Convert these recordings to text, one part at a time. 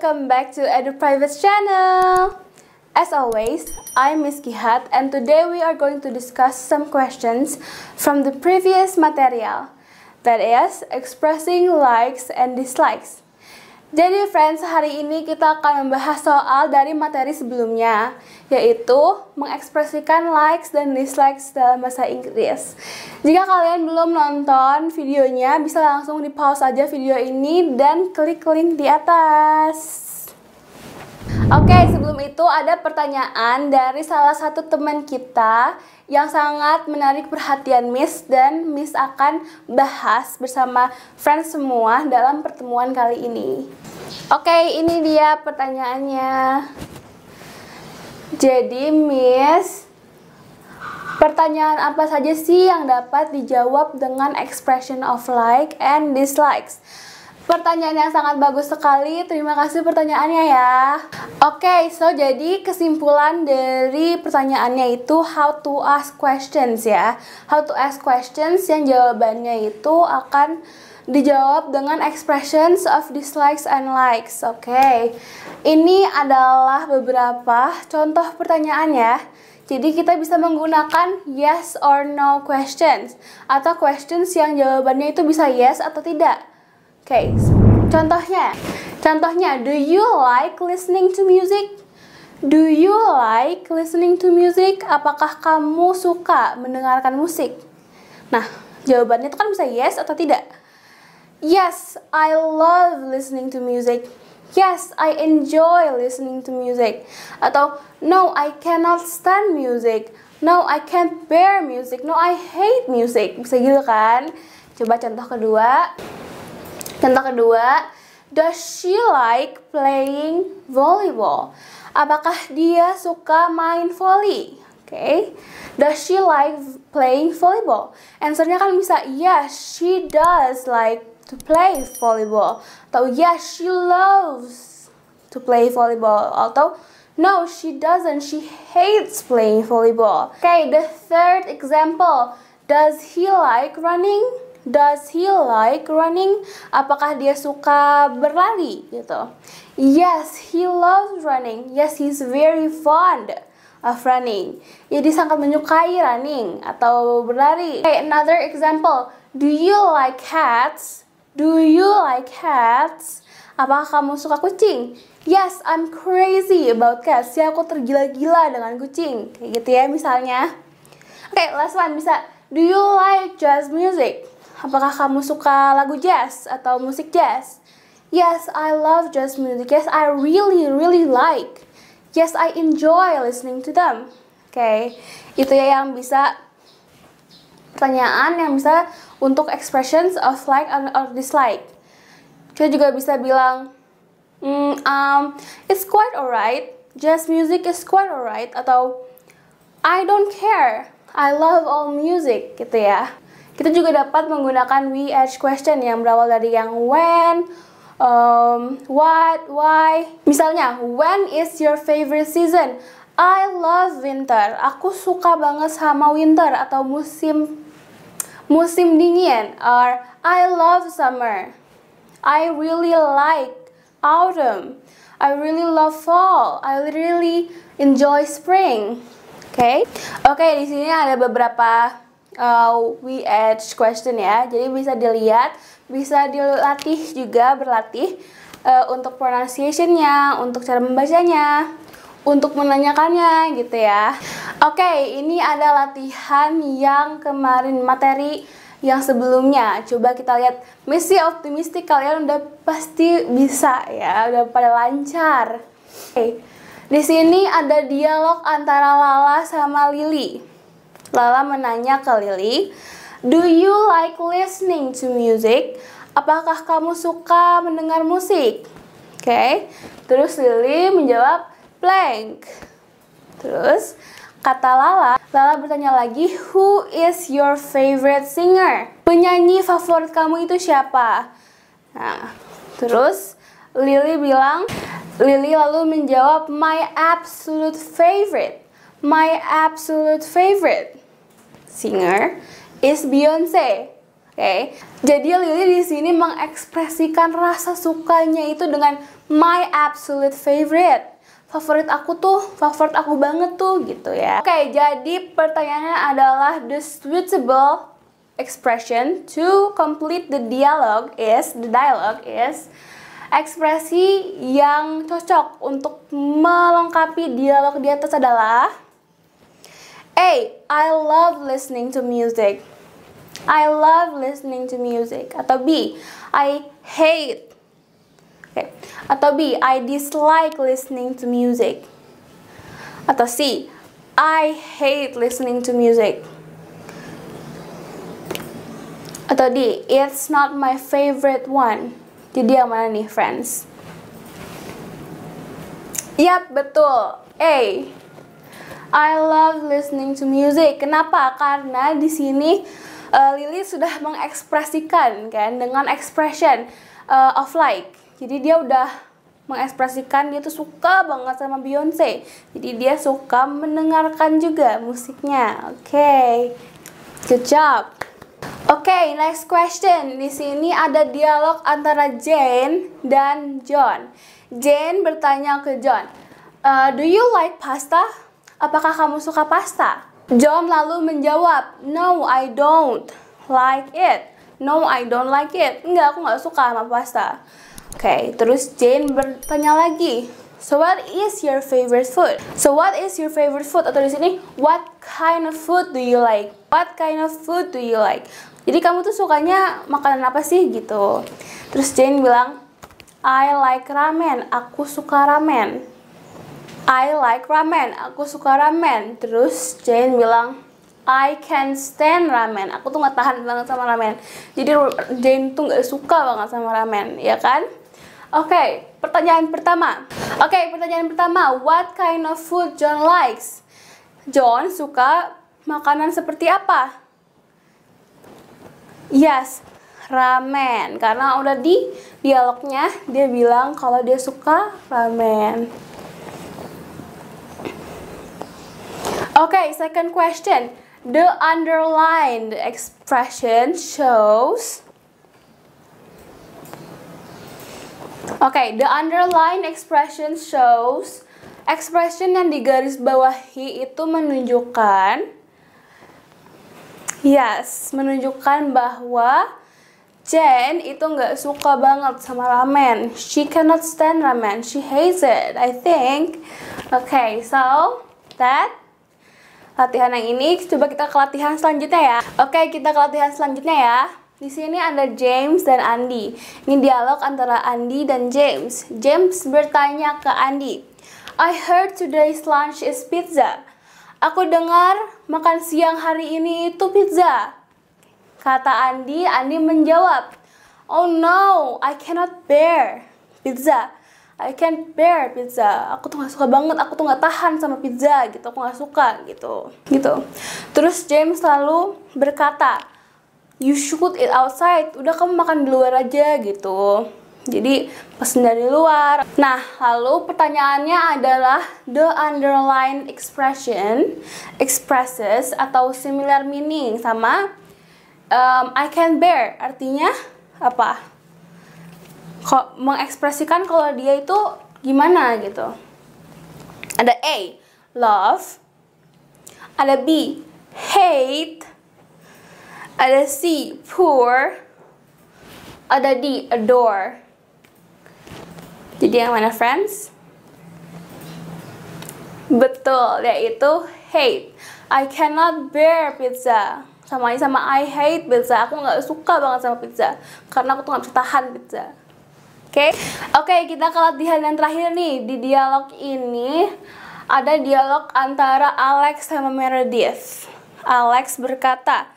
welcome back to Edu Private's channel! As always, I'm Miss Kihat and today we are going to discuss some questions from the previous material, that is, expressing likes and dislikes. Jadi friends, hari ini kita akan membahas soal dari materi sebelumnya, yaitu mengekspresikan likes dan dislikes dalam bahasa Inggris. Jika kalian belum nonton videonya, bisa langsung di pause aja video ini dan klik link di atas. Oke, okay, sebelum itu ada pertanyaan dari salah satu teman kita yang sangat menarik perhatian Miss dan Miss akan bahas bersama friends semua dalam pertemuan kali ini. Oke, okay, ini dia pertanyaannya. Jadi Miss, pertanyaan apa saja sih yang dapat dijawab dengan expression of like and dislikes? Pertanyaan yang sangat bagus sekali. Terima kasih pertanyaannya ya. Oke, okay, so jadi kesimpulan dari pertanyaannya itu how to ask questions ya. How to ask questions yang jawabannya itu akan dijawab dengan expressions of dislikes and likes. Oke. Okay. Ini adalah beberapa contoh pertanyaan ya. Jadi kita bisa menggunakan yes or no questions atau questions yang jawabannya itu bisa yes atau tidak okay. contohnya contohnya do you like listening to music Do you like listening to music? Apakah kamu suka mendengarkan musik? Nah, jawabannya itu kan bisa yes atau tidak. Yes, I love listening to music. Yes, I enjoy listening to music. Atau no, I cannot stand music. No, I can't bear music. No, I hate music. Bisa gitu kan? Coba contoh kedua. Contoh kedua, does she like playing volleyball? Apakah dia suka main volley? Oke. Okay. Does she like playing volleyball? Answernya kan bisa yes, she does like to play volleyball atau yes, she loves to play volleyball atau no, she doesn't, she hates playing volleyball. Okay, the third example, does he like running? Does he like running? Apakah dia suka berlari gitu? Yes, he loves running. Yes, he's very fond of running. Jadi sangat menyukai running atau berlari. Okay, another example. Do you like cats? Do you like cats? Apakah kamu suka kucing? Yes, I'm crazy about cats. Ya, aku tergila-gila dengan kucing. Kayak gitu ya misalnya. Oke, okay, last one bisa. Do you like jazz music? Apakah kamu suka lagu jazz atau musik jazz? Yes, I love jazz music. Yes, I really really like. Yes, I enjoy listening to them. Oke, okay. itu ya yang bisa pertanyaan yang bisa untuk expressions of like and or dislike. Kita juga bisa bilang, mm, um, it's quite alright. Jazz music is quite alright. Atau I don't care. I love all music gitu ya. Kita juga dapat menggunakan we ask question yang berawal dari yang when, um, what, why. Misalnya, when is your favorite season? I love winter. Aku suka banget sama winter atau musim musim dingin. Or I love summer. I really like autumn. I really love fall. I really enjoy spring. Oke. Okay? Oke, okay, di sini ada beberapa uh, edge question ya. Jadi bisa dilihat, bisa dilatih juga berlatih uh, untuk pronunciationnya, untuk cara membacanya, untuk menanyakannya gitu ya. Oke, okay, ini ada latihan yang kemarin materi yang sebelumnya. Coba kita lihat misi optimistik kalian udah pasti bisa ya, udah pada lancar. Oke. Okay. Di sini ada dialog antara Lala sama Lili. Lala menanya ke Lily, "Do you like listening to music?" Apakah kamu suka mendengar musik? Oke. Okay. Terus Lily menjawab blank. Terus kata Lala, Lala bertanya lagi, "Who is your favorite singer?" Penyanyi favorit kamu itu siapa? Nah, terus Lily bilang, Lily lalu menjawab, "My absolute favorite." My absolute favorite singer is Beyonce. Oke. Okay? Jadi Lily di sini mengekspresikan rasa sukanya itu dengan my absolute favorite favorit aku tuh, favorit aku banget tuh gitu ya. Oke, okay, jadi pertanyaannya adalah the suitable expression to complete the dialogue is the dialogue is ekspresi yang cocok untuk melengkapi dialog di atas adalah A. I love listening to music. I love listening to music. Atau B. I hate. Okay. Atau B. I dislike listening to music. Atau C. I hate listening to music. Atau D. It's not my favorite one. Jadi yang mana nih, friends? Yap, betul. A. I love listening to music. Kenapa? Karena di sini uh, Lily sudah mengekspresikan kan dengan expression uh, of like. Jadi dia udah mengekspresikan dia tuh suka banget sama Beyonce. Jadi dia suka mendengarkan juga musiknya. Oke. Okay. Good job. Oke, okay, next question. Di sini ada dialog antara Jane dan John. Jane bertanya ke John, uh, "Do you like pasta?" apakah kamu suka pasta? John lalu menjawab, no I don't like it. No I don't like it. Enggak, aku nggak suka sama pasta. Oke, okay, terus Jane bertanya lagi, So what is your favorite food? So what is your favorite food? Atau di sini what kind of food do you like? What kind of food do you like? Jadi kamu tuh sukanya makanan apa sih gitu? Terus Jane bilang I like ramen. Aku suka ramen. I like ramen. Aku suka ramen. Terus Jane bilang, I can stand ramen. Aku tuh nggak tahan banget sama ramen. Jadi Jane tuh nggak suka banget sama ramen, ya kan? Oke, okay, pertanyaan pertama. Oke, okay, pertanyaan pertama. What kind of food John likes? John suka makanan seperti apa? Yes, ramen. Karena udah di dialognya dia bilang kalau dia suka ramen. Okay, second question. The underlined expression shows Okay, the underlined expression shows expression yang digaris bawahi itu menunjukkan Yes, menunjukkan bahwa Jen itu nggak suka banget sama ramen. She cannot stand ramen. She hates it, I think. Okay, so that latihan yang ini, coba kita ke latihan selanjutnya ya. Oke, kita ke latihan selanjutnya ya. Di sini ada James dan Andi. Ini dialog antara Andi dan James. James bertanya ke Andi, "I heard today's lunch is pizza." Aku dengar makan siang hari ini itu pizza. Kata Andi, Andi menjawab, "Oh no, I cannot bear pizza. I can't bear pizza. Aku tuh gak suka banget. Aku tuh gak tahan sama pizza gitu. Aku gak suka gitu. Gitu. Terus James selalu berkata, you should eat outside. Udah kamu makan di luar aja gitu. Jadi pesen dari luar. Nah, lalu pertanyaannya adalah the underlying expression expresses atau similar meaning sama um, I can't bear. Artinya apa? kok mengekspresikan kalau dia itu gimana gitu. Ada A, love. Ada B, hate. Ada C, poor. Ada D, adore. Jadi yang mana friends? Betul, yaitu hate. I cannot bear pizza. Sama sama I hate pizza. Aku nggak suka banget sama pizza. Karena aku tuh nggak bisa tahan pizza. Oke, okay? oke okay, kita ke latihan yang terakhir nih di dialog ini ada dialog antara Alex sama Meredith. Alex berkata,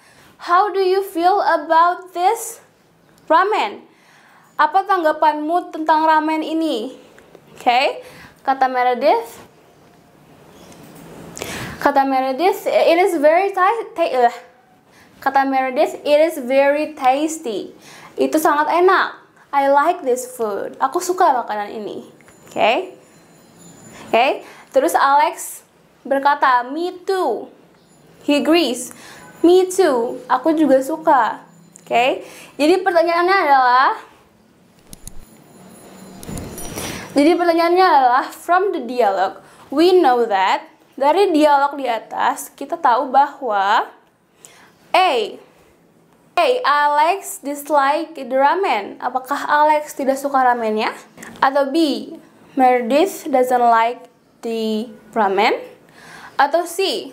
How do you feel about this ramen? Apa tanggapanmu tentang ramen ini? Oke, okay? kata Meredith. Kata Meredith, it is very tasty. Kata Meredith, it is very tasty. Itu sangat enak. I like this food. Aku suka makanan ini. Oke. Okay? Oke. Okay? Terus Alex berkata, "Me too." He agrees. "Me too." Aku juga suka. Oke. Okay? Jadi pertanyaannya adalah Jadi pertanyaannya adalah from the dialogue, we know that dari dialog di atas kita tahu bahwa A Hey, Alex dislike the ramen. Apakah Alex tidak suka ramennya? Atau B, Meredith doesn't like the ramen? Atau C,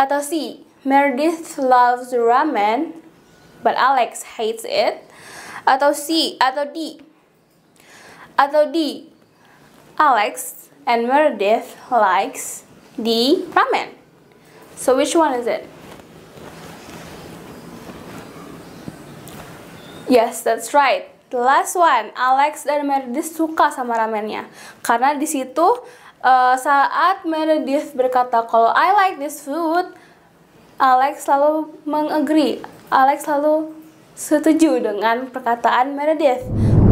atau C, Meredith loves ramen, but Alex hates it? Atau C, atau D, atau D, Alex and Meredith likes the ramen. So which one is it? Yes, that's right. The last one, Alex dan Meredith suka sama ramennya. Karena di situ uh, saat Meredith berkata kalau I like this food, Alex selalu mengagree. Alex selalu setuju dengan perkataan Meredith.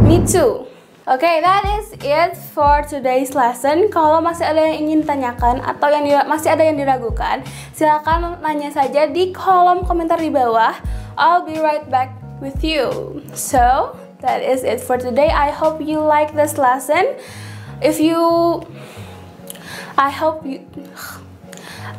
Me too. Oke, okay, that is it for today's lesson. Kalau masih ada yang ingin tanyakan atau yang masih ada yang diragukan, silakan nanya saja di kolom komentar di bawah. I'll be right back with you. So that is it for today. I hope you like this lesson. If you, I hope you.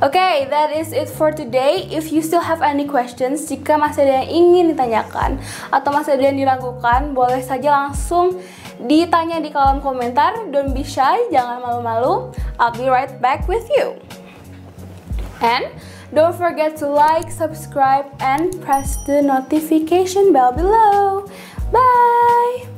Okay, that is it for today. If you still have any questions, jika masih ada yang ingin ditanyakan atau masih ada yang diragukan, boleh saja langsung ditanya di kolom komentar. Don't be shy, jangan malu-malu. I'll be right back with you. And Don't forget to like, subscribe, and press the notification bell below. Bye!